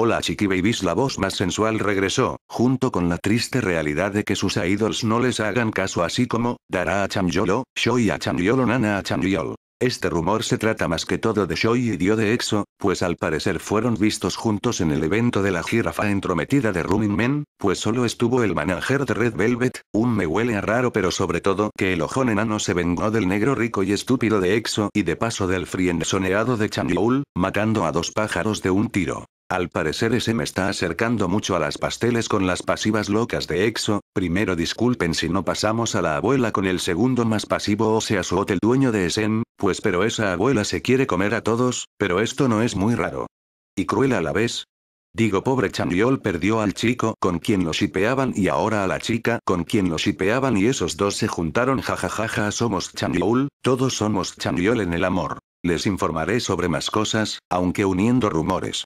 Hola Chiqui la voz más sensual regresó, junto con la triste realidad de que sus idols no les hagan caso así como, dará a Chamyolo, Shoy a Chamyolo Nana a Chamyol. Este rumor se trata más que todo de Shoy y Dio de EXO, pues al parecer fueron vistos juntos en el evento de la jirafa entrometida de Running Men, pues solo estuvo el manager de Red Velvet, un me huele a raro pero sobre todo que el ojón enano se vengó del negro rico y estúpido de EXO y de paso del soneado de Yul matando a dos pájaros de un tiro. Al parecer ese me está acercando mucho a las pasteles con las pasivas locas de EXO, primero disculpen si no pasamos a la abuela con el segundo más pasivo o sea su hotel dueño de SM, pues pero esa abuela se quiere comer a todos, pero esto no es muy raro. Y cruel a la vez. Digo pobre chambiol perdió al chico con quien lo shipeaban y ahora a la chica con quien lo shipeaban y esos dos se juntaron jajajaja somos Chanriol, todos somos chambiol en el amor. Les informaré sobre más cosas, aunque uniendo rumores.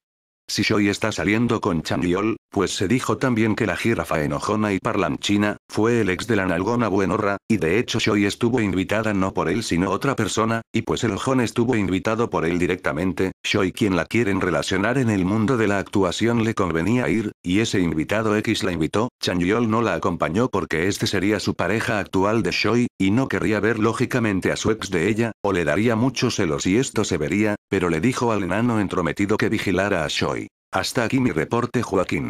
Si Shoy está saliendo con Changyol, pues se dijo también que la jirafa enojona y parlanchina, fue el ex de la nalgona buenorra, y de hecho Shoy estuvo invitada no por él sino otra persona, y pues el ojón estuvo invitado por él directamente, Shoy quien la quieren relacionar en el mundo de la actuación le convenía ir, y ese invitado X la invitó, Changyol no la acompañó porque este sería su pareja actual de Shoy, y no querría ver lógicamente a su ex de ella, o le daría mucho celos y esto se vería, pero le dijo al enano entrometido que vigilara a Shoy. Hasta aquí mi reporte Joaquín.